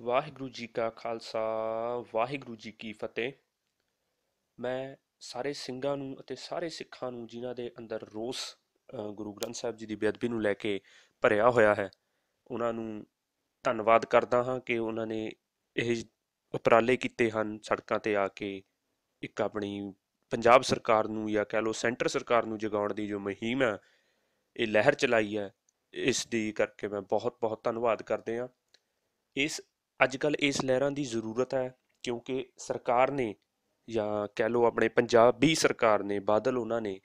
ਵਾਹਿਗੁਰੂ ਜੀ ਕਾ ਖਾਲਸਾ ਵਾਹਿਗੁਰੂ ਜੀ ਕੀ ਫਤਿਹ ਮੈਂ ਸਾਰੇ ਸਿੰਘਾਂ ਨੂੰ ਅਤੇ ਸਾਰੇ ਸਿੱਖਾਂ ਨੂੰ ਜਿਨ੍ਹਾਂ ਦੇ ਅੰਦਰ ਰੋਸ ਗੁਰੂ ਗ੍ਰੰਥ ਸਾਹਿਬ ਜੀ ਦੀ ਬੇਅਦਬੀ ਨੂੰ ਲੈ ਕੇ ਭਰਿਆ ਹੋਇਆ ਹੈ ਉਹਨਾਂ ਨੂੰ ਧੰਨਵਾਦ ਕਰਦਾ ਹਾਂ ਕਿ ਉਹਨਾਂ ਨੇ ਇਹ ਉਪਰਾਲੇ ਕੀਤੇ ਹਨ ਸੜਕਾਂ ਤੇ ਆ ਕੇ ਇੱਕ ਆਪਣੀ ਪੰਜਾਬ ਸਰਕਾਰ ਨੂੰ ਜਾਂ ਕਹਿ ਲਓ ਸੈਂਟਰ ਸਰਕਾਰ ਨੂੰ ਜਗਾਉਣ ਦੀ ਜੋ ਮਹੀਮ ਹੈ ਇਹ ਲਹਿਰ ਚਲਾਈ ਹੈ ਇਸ ਦੀ ਕਰਕੇ ਮੈਂ ਬਹੁਤ ਬਹੁਤ ਧੰਨਵਾਦ ਕਰਦੇ ਹਾਂ ਇਸ ਅੱਜ ਕੱਲ ਇਸ ਲਹਿਰਾਂ ਦੀ ਜ਼ਰੂਰਤ ਹੈ ਕਿਉਂਕਿ ਸਰਕਾਰ ਨੇ ਜਾਂ ਕਹਿ ਲਓ ਆਪਣੇ ਪੰਜਾਬੀ ਸਰਕਾਰ ਨੇ ਬਾਦਲ ਉਹਨਾਂ ਨੇ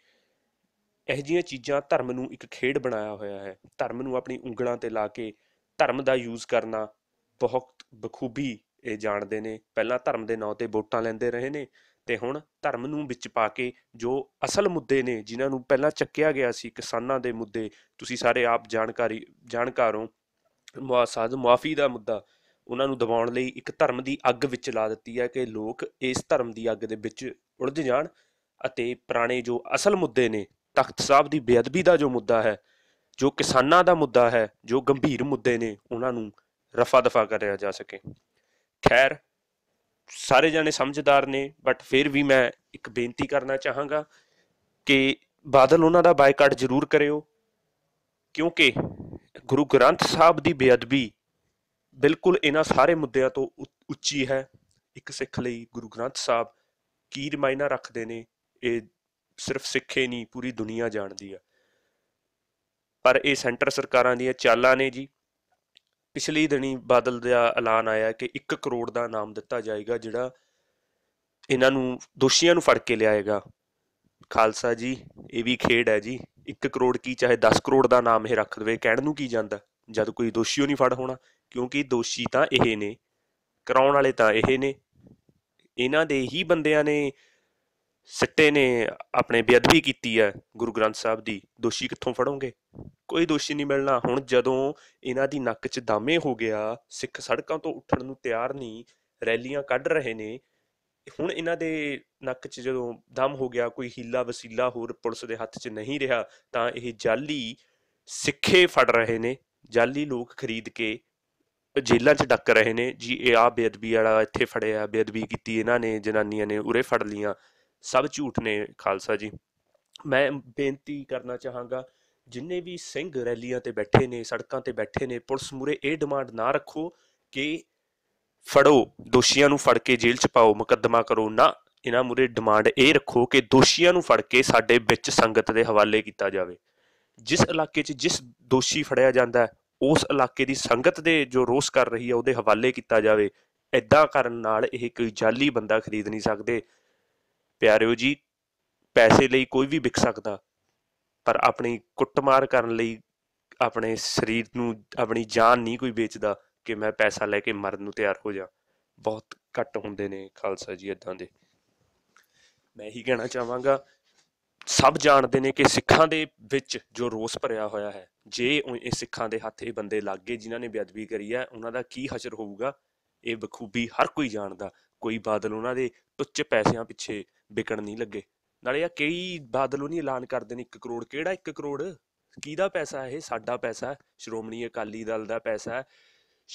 ਇਹ ਜੀਆਂ ਚੀਜ਼ਾਂ ਧਰਮ ਨੂੰ ਇੱਕ ਖੇਡ ਬਣਾਇਆ ਹੋਇਆ ਹੈ ਧਰਮ ਨੂੰ ਆਪਣੀ ਉਂਗਲਾਂ ਤੇ ਲਾ ਕੇ ਧਰਮ ਦਾ ਯੂਜ਼ ਕਰਨਾ ਬਹੁਤ ਬਖੂਬੀ ਇਹ ਜਾਣਦੇ ਨੇ ਪਹਿਲਾਂ ਧਰਮ ਦੇ ਨਾਂ ਤੇ ਵੋਟਾਂ ਲੈਂਦੇ ਰਹੇ ਨੇ ਤੇ ਹੁਣ ਧਰਮ ਨੂੰ ਵਿੱਚ ਪਾ ਕੇ ਜੋ ਅਸਲ ਮੁੱਦੇ ਨੇ ਜਿਨ੍ਹਾਂ ਨੂੰ ਪਹਿਲਾਂ ਚੱਕਿਆ ਗਿਆ ਸੀ ਕਿਸਾਨਾਂ ਦੇ ਮੁੱਦੇ ਤੁਸੀਂ ਸਾਰੇ ਆਪ ਜਾਣਕਾਰੀ ਜਾਣਕਾਰ ਹੋ ਮੁਆਸਾਦ ਮਾਫੀ ਦਾ ਮੁੱਦਾ ਉਹਨਾਂ ਨੂੰ ਦਬਾਉਣ ਲਈ ਇੱਕ ਧਰਮ ਦੀ ਅੱਗ ਵਿੱਚ ਲਾ ਦਿੱਤੀ ਹੈ ਕਿ ਲੋਕ ਇਸ ਧਰਮ ਦੀ ਅੱਗ ਦੇ ਵਿੱਚ ਉਲਝ ਜਾਣ ਅਤੇ ਪੁਰਾਣੇ ਜੋ ਅਸਲ ਮੁੱਦੇ ਨੇ ਤਖਤ ਸਾਹਿਬ ਦੀ ਬੇਅਦਬੀ ਦਾ ਜੋ ਮੁੱਦਾ ਹੈ ਜੋ ਕਿਸਾਨਾਂ ਦਾ ਮੁੱਦਾ ਹੈ ਜੋ ਗੰਭੀਰ ਮੁੱਦੇ ਨੇ ਉਹਨਾਂ ਨੂੰ ਰਫਾ ਦਫਾ ਕਰਿਆ ਜਾ ਸਕੇ ਖੈਰ ਸਾਰੇ ਜਾਣੇ ਸਮਝਦਾਰ ਨੇ ਬਟ ਫਿਰ ਵੀ ਮੈਂ ਇੱਕ ਬੇਨਤੀ ਕਰਨਾ ਚਾਹਾਂਗਾ ਕਿ ਬਾਦਲ ਉਹਨਾਂ ਦਾ ਬਾਈਕਾਟ ਜ਼ਰੂਰ ਕਰਿਓ ਕਿਉਂਕਿ ਗੁਰੂ ਗ੍ਰੰਥ ਸਾਹਿਬ ਦੀ ਬੇਅਦਬੀ ਬਿਲਕੁਲ ਇਹਨਾਂ ਸਾਰੇ ਮੁੱਦਿਆਂ ਤੋਂ ਉੱਚੀ ਹੈ ਇੱਕ ਸਿੱਖ ਲਈ ਗੁਰੂ ਗ੍ਰੰਥ ਸਾਹਿਬ ਕੀ ਰਮਾਇਨਾ ਰੱਖਦੇ ਨੇ ਇਹ ਸਿਰਫ ਸਿੱਖੇ ਨਹੀਂ ਪੂਰੀ ਦੁਨੀਆ ਜਾਣਦੀ ਆ ਪਰ ਇਹ ਸੈਂਟਰ ਸਰਕਾਰਾਂ ਦੀਆਂ ਚਾਲਾਂ ਨੇ ਜੀ ਪਿਛਲੀ ਦਿਨੀ ਬਾਦਲ ਦਾ ਐਲਾਨ ਆਇਆ ਕਿ 1 ਕਰੋੜ ਦਾ ਨਾਮ ਦਿੱਤਾ ਜਾਏਗਾ ਜਿਹੜਾ ਇਹਨਾਂ ਨੂੰ ਦੋਸ਼ੀਆਂ ਨੂੰ ਫੜ ਕੇ ਲਿਆਏਗਾ ਖਾਲਸਾ ਜੀ ਇਹ ਵੀ ਖੇਡ ਹੈ ਜੀ 1 ਕਰੋੜ ਕੀ ਚਾਹੇ 10 ਕਰੋੜ ਦਾ ਨਾਮ ਇਹ ਰੱਖ ਦਵੇ ਕਹਿਣ ਨੂੰ ਕੀ ਜਾਂਦਾ ਜਦ ਕੋਈ ਦੋਸ਼ੀ ਉਹ ਨਹੀਂ ਫੜ ਹੋਣਾ ਕਿਉਂਕਿ ਦੋਸ਼ੀ ਤਾਂ ਇਹ ਨੇ ਕਰਾਉਣ ਵਾਲੇ ਤਾਂ ਇਹ ਨੇ ਇਹਨਾਂ ਦੇ ਹੀ ਬੰਦਿਆਂ ਨੇ ਸਿੱਟੇ ਨੇ ਆਪਣੇ ਬੇਅਦਬੀ ਕੀਤੀ ਹੈ ਗੁਰੂ ਗ੍ਰੰਥ ਸਾਹਿਬ ਦੀ ਦੋਸ਼ੀ ਕਿੱਥੋਂ ਫੜੋਗੇ ਕੋਈ ਦੋਸ਼ੀ ਨਹੀਂ ਮਿਲਣਾ ਹੁਣ ਜਦੋਂ ਇਹਨਾਂ ਦੀ ਨੱਕ 'ਚ ਦਾਮੇ ਹੋ ਗਿਆ ਸਿੱਖ ਸੜਕਾਂ ਤੋਂ ਉੱਠਣ ਨੂੰ ਤਿਆਰ ਨਹੀਂ ਰੈਲੀਆਂ ਕੱਢ ਰਹੇ ਨੇ ਹੁਣ ਇਹਨਾਂ ਦੇ ਨੱਕ 'ਚ ਜਦੋਂ ਦਮ ਹੋ ਗਿਆ ਕੋਈ ਹੀਲਾ ਵਸੀਲਾ ਹੋਰ ਪੁਲਿਸ ਦੇ ਹੱਥ 'ਚ ਨਹੀਂ ਰਿਹਾ ਤਾਂ ਇਹ ਜਾਲੀ ਸਿੱਖੇ ਫੜ ਰਹੇ ਨੇ ਜਾਲੀ ਲੋਕ ਖਰੀਦ ਕੇ ਜੇਲ੍ਹਾਂ 'ਚ ਡੱਕ ਰਹੇ ਨੇ ਜੀ ਇਹ ਆ ਬੇਅਦਬੀ ਵਾਲਾ ਇੱਥੇ ਫੜਿਆ ਬੇਅਦਬੀ ਕੀਤੀ ਇਹਨਾਂ ਨੇ ਜਨਾਨੀਆਂ ਨੇ ਉਰੇ ਫੜ ਲੀਆਂ ਸਭ ਝੂਠ ਨੇ ਖਾਲਸਾ ਜੀ ਮੈਂ ਬੇਨਤੀ ਕਰਨਾ ਚਾਹਾਂਗਾ ਜਿੰਨੇ ਵੀ ਸਿੰਘ ਰੈਲੀਆਂ ਤੇ ਬੈਠੇ ਨੇ ਸੜਕਾਂ ਤੇ ਬੈਠੇ ਨੇ ਪੁਲਿਸ ਮੂਰੇ ਇਹ ਡਿਮਾਂਡ ਨਾ ਰੱਖੋ ਕਿ ਫੜੋ ਦੋਸ਼ੀਆਂ ਨੂੰ ਫੜ ਕੇ ਜੇਲ੍ਹ 'ਚ ਪਾਓ ਮੁਕੱਦਮਾ ਕਰੋ ਨਾ ਇਹਨਾਂ ਮੂਰੇ ਡਿਮਾਂਡ ਇਹ ਰੱਖੋ ਕਿ ਦੋਸ਼ੀਆਂ ਨੂੰ ਫੜ ਕੇ ਸਾਡੇ ਵਿੱਚ ਸੰਗਤ ਦੇ ਹਵਾਲੇ ਕੀਤਾ ਜਾਵੇ ਜਿਸ ਇਲਾਕੇ 'ਚ ਜਿਸ ਦੋਸ਼ੀ ਫੜਿਆ ਜਾਂਦਾ ਹੈ ਉਸ ਇਲਾਕੇ ਦੀ ਸੰਗਤ ਦੇ ਜੋ ਰੋਸ ਕਰ ਰਹੀ ਹੈ ਉਹਦੇ ਹਵਾਲੇ ਕੀਤਾ ਜਾਵੇ ਐਦਾਂ ਕਰਨ ਨਾਲ ਇਹ ਕੋਈ ਜਾਲੀ ਬੰਦਾ ਖਰੀਦ ਨਹੀਂ ਸਕਦੇ ਪਿਆਰਿਓ ਜੀ ਪੈਸੇ ਲਈ ਕੋਈ ਵੀ ਵਿਕ ਸਕਦਾ ਪਰ ਆਪਣੀ ਕੁੱਟਮਾਰ ਕਰਨ ਲਈ ਆਪਣੇ ਸਰੀਰ ਨੂੰ ਆਪਣੀ ਜਾਨ ਨਹੀਂ ਕੋਈ ਵੇਚਦਾ ਕਿ ਮੈਂ ਪੈਸਾ ਲੈ ਕੇ ਮਰਨ ਨੂੰ ਤਿਆਰ ਹੋ ਜਾ ਬਹੁਤ ਘੱਟ ਹੁੰਦੇ ਨੇ ਖਾਲਸਾ ਜੀ ਇਦਾਂ ਦੇ ਮੈਂ ਇਹੀ ਕਹਿਣਾ ਚਾਹਾਂਗਾ ਸਭ ਜਾਣਦੇ ਨੇ ਕਿ ਸਿੱਖਾਂ ਦੇ ਵਿੱਚ ਜੋ ਰੋਸ ਭਰਿਆ ਹੋਇਆ ਹੈ ਜੇ ਇਹ ਸਿੱਖਾਂ ਦੇ ਹੱਥ ਇਹ ਬੰਦੇ ਲੱਗ ਗਏ ਜਿਨ੍ਹਾਂ ਨੇ ਬੇਅਦਬੀ ਕਰੀ ਹੈ ਉਹਨਾਂ ਦਾ ਕੀ ਹਸ਼ਰ ਹੋਊਗਾ ਇਹ ਬਖੂਬੀ ਹਰ ਕੋਈ ਜਾਣਦਾ ਕੋਈ ਬਾਦਲ ਉਹਨਾਂ ਦੇ ਟੁੱਚ ਪੈਸਿਆਂ ਪਿੱਛੇ ਵਿਕਣ ਨਹੀਂ ਲੱਗੇ ਨਾਲੇ ਆ ਕਈ ਬਾਦਲ ਉਹ ਨਹੀਂ ਐਲਾਨ ਕਰਦੇ ਨੇ 1 ਕਰੋੜ ਕਿਹੜਾ 1 ਕਰੋੜ ਕਿਹਦਾ ਪੈਸਾ ਇਹ ਸਾਡਾ ਪੈਸਾ ਸ਼੍ਰੋਮਣੀ ਅਕਾਲੀ ਦਲ ਦਾ ਪੈਸਾ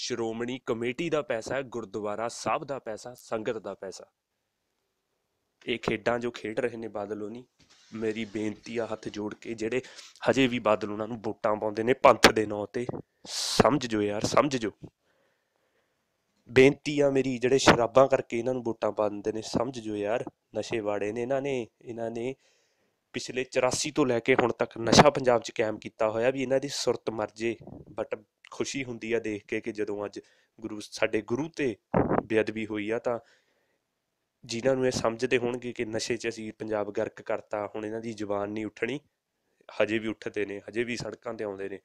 ਸ਼੍ਰੋਮਣੀ ਕਮੇਟੀ ਦਾ ਪੈਸਾ ਗੁਰਦੁਆਰਾ ਸਾਹਿਬ ਦਾ ਪੈਸਾ ਸੰਗਤ ਦਾ ਪੈਸਾ ਇਹ ਖੇਡਾਂ ਜੋ ਖੇਡ ਰਹੇ ਨੇ ਨਹੀਂ ਮੇਰੀ ਬੇਨਤੀ ਆ ਹੱਥ ਜੋੜ ਕੇ ਜਿਹੜੇ ਹਜੇ ਵੀ ਬਾਦਲ ਉਹਨਾਂ ਨੂੰ ਵੋਟਾਂ ਪਾਉਂਦੇ ਨੇ ਪੰਥ ਦੇ ਨਾਂ ਤੇ ਸਮਝ ਜੋ ਯਾਰ ਸਮਝ ਜੋ ਬੇਨਤੀ ਆ ਮੇਰੀ ਜਿਹੜੇ ਸ਼ਰਾਬਾਂ ਕਰਕੇ ਇਹਨਾਂ ਨੂੰ ਵੋਟਾਂ ਪਾ ਦਿੰਦੇ ਨੇ ਸਮਝ ਜੋ ਯਾਰ ਨਸ਼ੇ ਵਾੜੇ ਨੇ ਇਹਨਾਂ ਨੇ ਇਹਨਾਂ ਨੇ ਪਿਛਲੇ 84 ਤੋਂ ਲੈ ਕੇ ਹੁਣ ਤੱਕ ਨਸ਼ਾ ਪੰਜਾਬ 'ਚ ਕਾਇਮ ਕੀਤਾ ਹੋਇਆ ਵੀ ਇਹਨਾਂ ਦੀ ਸੁਰਤ ਮਰ ਜੇ ਬਟ ਖੁਸ਼ੀ ਹੁੰਦੀ ਆ ਦੇਖ ਕੇ ਕਿ ਜਦੋਂ ਅੱਜ ਗੁਰੂ ਸਾਡੇ ਗੁਰੂ ਤੇ ਬੇਅਦਬੀ ਹੋਈ ਆ ਤਾਂ ਜਿਨ੍ਹਾਂ ਨੂੰ ਇਹ ਸਮਝਦੇ ਹੋਣਗੇ ਕਿ ਨਸ਼ੇ 'ਚ ਅਸੀਂ ਪੰਜਾਬ ਗਰਕ ਕਰਤਾ ਹੁਣ ਇਹਨਾਂ ਦੀ ਜ਼ੁਬਾਨ ਨਹੀਂ ਉੱਠਣੀ ਹਜੇ ਵੀ ਉੱਠਦੇ ਨੇ ਹਜੇ ਵੀ ਸੜਕਾਂ ਤੇ ਆਉਂਦੇ ਨੇ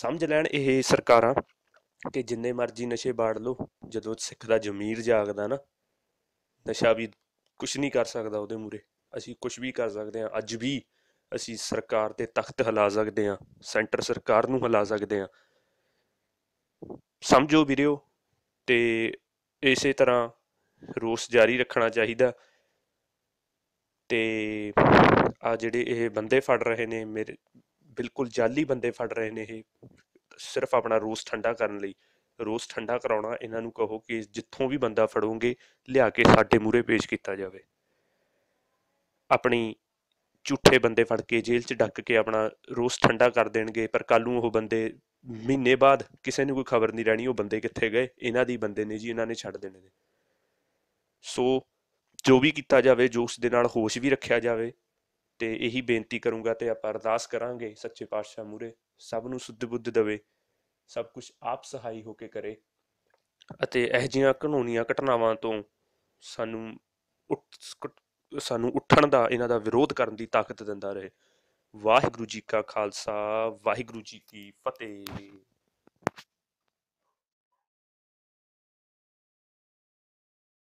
ਸਮਝ ਲੈਣ ਇਹ ਸਰਕਾਰਾਂ ਕਿ ਜਿੰਨੇ ਮਰਜ਼ੀ ਨਸ਼ੇ ਬਾੜ ਲਓ ਜਦੋਂ ਸਿੱਖ ਦਾ ਜ਼ਮੀਰ ਜਾਗਦਾ ਨਾ ਨਸ਼ਾ ਵੀ ਕੁਝ ਨਹੀਂ ਕਰ ਸਕਦਾ ਉਹਦੇ ਮੂਰੇ ਅਸੀਂ ਕੁਝ ਵੀ ਕਰ ਸਕਦੇ ਹਾਂ ਅੱਜ ਵੀ ਅਸੀਂ ਸਰਕਾਰ ਦੇ ਤਖਤ ਹਿਲਾ ਸਕਦੇ ਹਾਂ ਸੈਂਟਰ ਸਰਕਾਰ ਨੂੰ ਹਿਲਾ ਸਕਦੇ ਹਾਂ ਸਮਝੋ ਵੀਰਿਓ ਤੇ ਇਸੇ ਤਰ੍ਹਾਂ ਰੋਸ ਜਾਰੀ ਰੱਖਣਾ ਚਾਹੀਦਾ ਤੇ ਆ ਜਿਹੜੇ ਇਹ ਬੰਦੇ ਫੜ ਰਹੇ ਨੇ ਮੇਰੇ ਬਿਲਕੁਲ ਜਾਲੀ ਬੰਦੇ ਫੜ ਰਹੇ ਨੇ ਇਹ ਸਿਰਫ ਆਪਣਾ ਰੋਸ ਠੰਡਾ ਕਰਨ ਲਈ ਰੋਸ ਠੰਡਾ ਕਰਾਉਣਾ ਇਹਨਾਂ ਨੂੰ ਕਹੋ ਕਿ ਜਿੱਥੋਂ ਵੀ ਬੰਦਾ ਫੜੋਗੇ ਲਿਆ ਕੇ ਸਾਡੇ ਮੂਰੇ ਪੇਸ਼ ਕੀਤਾ ਜਾਵੇ ਆਪਣੀ ਝੂਠੇ ਬੰਦੇ ਫੜ ਕੇ ਜੇਲ੍ਹ 'ਚ ਡੱਕ ਕੇ ਆਪਣਾ ਰੋਸ ਠੰਡਾ ਕਰ ਦੇਣਗੇ ਪਰ ਕੱਲ ਨੂੰ ਉਹ ਬੰਦੇ ਮਹੀਨੇ ਬਾਅਦ ਕਿਸੇ ਨੂੰ ਕੋਈ ਖਬਰ ਨਹੀਂ ਰਹਿਣੀ ਉਹ ਬੰਦੇ ਕਿੱਥੇ ਗਏ ਇਹਨਾਂ ਦੀ ਬੰਦੇ ਨੇ ਜੀ ਇਹਨਾਂ ਨੇ ਛੱਡ ਦੇਣੇ ਨੇ ਸੋ ਜੋ ਵੀ ਕੀਤਾ ਜਾਵੇ ਜੋ ਉਸ ਦੇ ਨਾਲ ਹੋਸ਼ ਵੀ ਰੱਖਿਆ ਜਾਵੇ ਤੇ ਇਹੀ ਬੇਨਤੀ ਕਰੂੰਗਾ ਤੇ ਆਪਾਂ ਅਰਦਾਸ ਕਰਾਂਗੇ ਸੱਚੇ ਪਾਤਸ਼ਾਹ ਮੂਰੇ ਸਭ ਨੂੰ ਸੁੱਧ ਬੁੱਧ ਦੇਵੇ ਸਭ ਕੁਝ ਆਪ ਸਹਾਈ ਹੋ ਕੇ ਕਰੇ ਅਤੇ ਇਹ ਜੀਆਂ ਕਾਨੂੰਨੀਆਂ ਘਟਨਾਵਾਂ ਤੋਂ ਸਾਨੂੰ ਸਾਨੂੰ ਉੱਠਣ ਦਾ ਇਹਨਾਂ ਦਾ ਵਿਰੋਧ ਕਰਨ ਦੀ ਤਾਕਤ ਦਿੰਦਾ ਰਹੇ ਵਾਹਿਗੁਰੂ ਜੀ ਕਾ ਖਾਲਸਾ ਵਾਹਿਗੁਰੂ ਜੀ ਕੀ ਫਤਿਹ